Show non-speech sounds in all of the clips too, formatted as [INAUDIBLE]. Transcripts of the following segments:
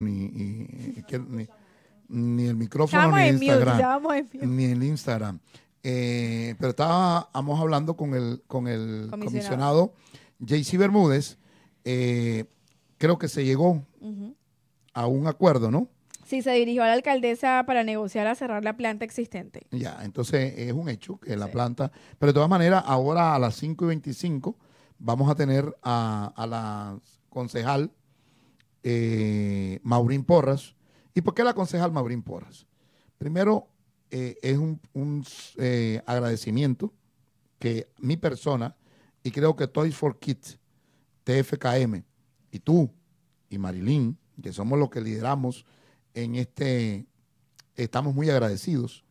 ni, ni, el micrófono, ni, en mute, en ni el Instagram. Eh, pero estábamos hablando con el, con el comisionado, jay JC Bermúdez. Eh, creo que se llegó a un acuerdo, ¿no? Sí, se dirigió a la alcaldesa para negociar a cerrar la planta existente. Ya, entonces es un hecho que la planta. Pero de todas maneras, ahora a las 5 y 25 vamos a tener a la concejal eh, Maurín Porras. ¿Y por qué la concejal Maurín Porras? Primero, eh, es un, eh, agradecimiento que mi persona y creo que Toys for Kids, TFKM, y tú y Marilyn, que somos los que lideramos en este, estamos muy agradecidos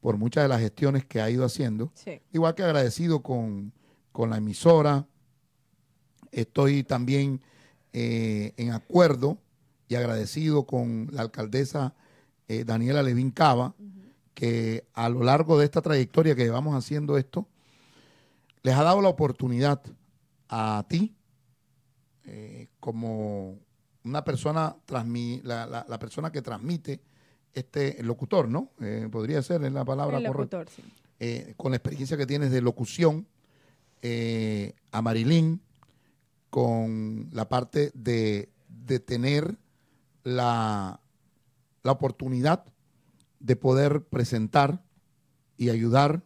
por muchas de las gestiones que ha ido haciendo. Igual que agradecido con, con la emisora, estoy también eh, en acuerdo y agradecido con la alcaldesa eh, Daniela Levín Cava, que a lo largo de esta trayectoria que llevamos haciendo esto, les ha dado la oportunidad a ti, eh, como una persona, la, la, la, persona que transmite este locutor, ¿no? podría ser la palabra correcta. con la experiencia que tienes de locución, a Marilyn, con la parte de, tener la, oportunidad de poder presentar y ayudar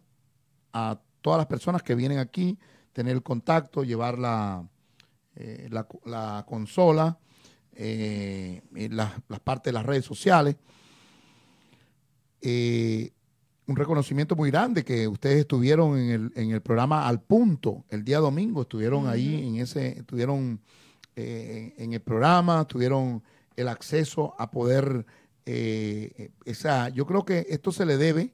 a todas las personas que vienen aquí, tener el contacto, llevar la, eh, consola, eh, las partes de las redes sociales. Eh, un reconocimiento muy grande que ustedes estuvieron en el, en el programa Al Punto el día domingo, estuvieron ahí en ese, estuvieron eh, en el programa, tuvieron el acceso a poder, eh, esa, eh, yo creo que esto se le debe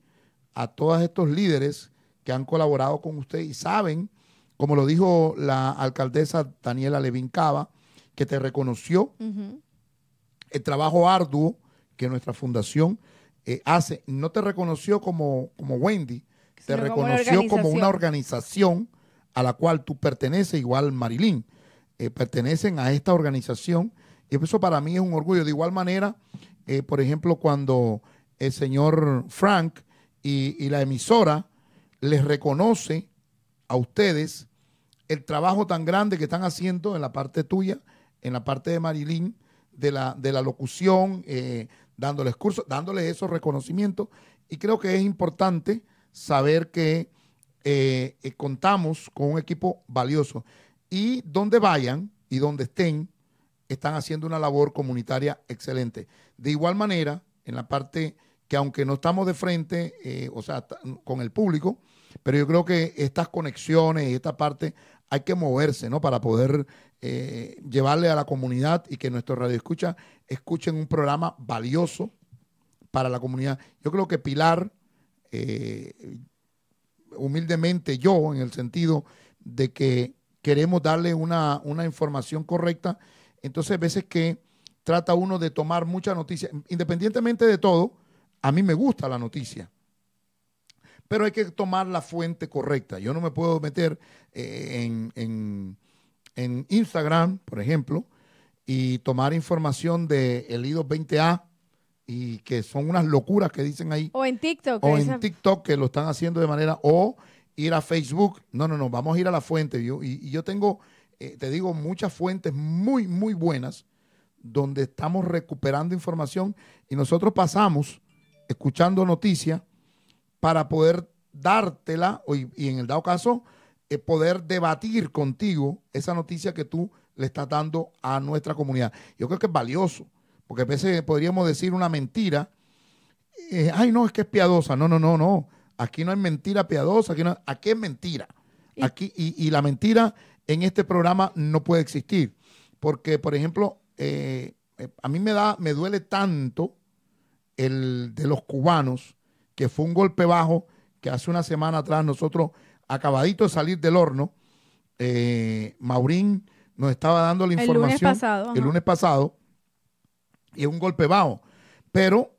a todos estos líderes que han colaborado con usted y saben, como lo dijo la alcaldesa Daniela Levin Cava, que te reconoció el trabajo arduo que nuestra fundación eh, hace, no te reconoció como, Wendy, te reconoció como, una organización a la cual tú perteneces, igual Marilyn, eh, pertenecen a esta organización. Y eso para mí es un orgullo. De igual manera, eh, por ejemplo, cuando el señor Frank y, la emisora les reconoce a ustedes el trabajo tan grande que están haciendo en la parte tuya, en la parte de Marilyn, de la, de la locución, eh, dándoles cursos, dándoles esos reconocimientos. Y creo que es importante saber que eh, eh, contamos con un equipo valioso. Y donde vayan y donde estén, están haciendo una labor comunitaria excelente. De igual manera, en la parte que aunque no estamos de frente, eh, o sea, con el público, pero yo creo que estas conexiones y esta parte hay que moverse, ¿no? Para poder eh, llevarle a la comunidad y que radio escucha, escuchen un programa valioso para la comunidad. Yo creo que Pilar, eh, humildemente yo, en el sentido de que queremos darle una, información correcta, entonces a veces que trata uno de tomar mucha noticia, independientemente de todo, a mí me gusta la noticia pero hay que tomar la fuente correcta. Yo no me puedo meter eh, en, Instagram, por ejemplo, y tomar información de el IDO 20A y que son unas locuras que dicen ahí. O en TikTok. O en TikTok que lo están haciendo de manera, o ir a Facebook. No, no, no, vamos a ir a la fuente. y, yo tengo, eh, te digo, muchas fuentes muy, muy buenas donde estamos recuperando información y nosotros pasamos escuchando noticias para poder dártela y, y en el dado caso eh, poder debatir contigo esa noticia que tú le estás dando a nuestra comunidad. Yo creo que es valioso, porque a veces podríamos decir una mentira. Eh, ay, no, es que es piadosa. No, no, no, no. Aquí no hay mentira piadosa. Aquí, es mentira. Aquí, y, la mentira en este programa no puede existir. Porque, por ejemplo, eh, a mí me, da, me duele tanto el de los cubanos, que fue un golpe bajo que hace una semana atrás nosotros acabadito de salir del horno, eh, Maurín nos estaba dando la información el lunes pasado, el lunes pasado y es un golpe bajo. Pero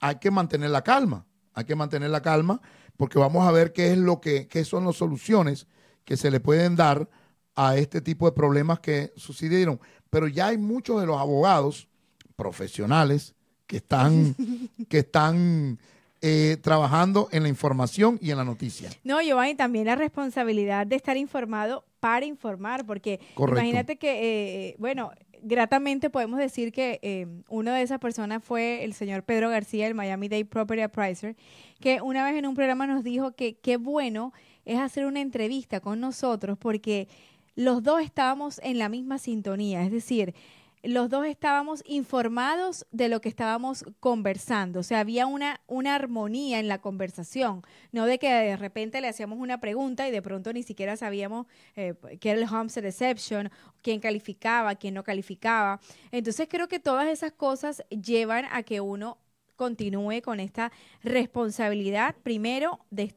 hay que mantener la calma, hay que mantener la calma porque vamos a ver qué es lo que qué son las soluciones que se le pueden dar a este tipo de problemas que sucedieron. Pero ya hay muchos de los abogados profesionales que están, [LAUGHS] que están eh, trabajando en la información y en la noticia. No, Giovanni, también la responsabilidad de estar informado para informar, porque imagínate que, eh, eh, bueno, gratamente podemos decir que una de esas personas fue el señor Pedro García, el Miami Day Property Appraiser, que una vez en un programa nos dijo que qué bueno es hacer una entrevista con nosotros porque los dos estábamos en la misma sintonía, es decir, los dos estábamos informados de lo que estábamos conversando, o sea, había una, una armonía en la conversación, no de que de repente le hacíamos una pregunta y de pronto ni siquiera sabíamos eh, qué era el Homestead Reception, quién calificaba, quién no calificaba. Entonces creo que todas esas cosas llevan a que uno continúe con esta responsabilidad, primero, de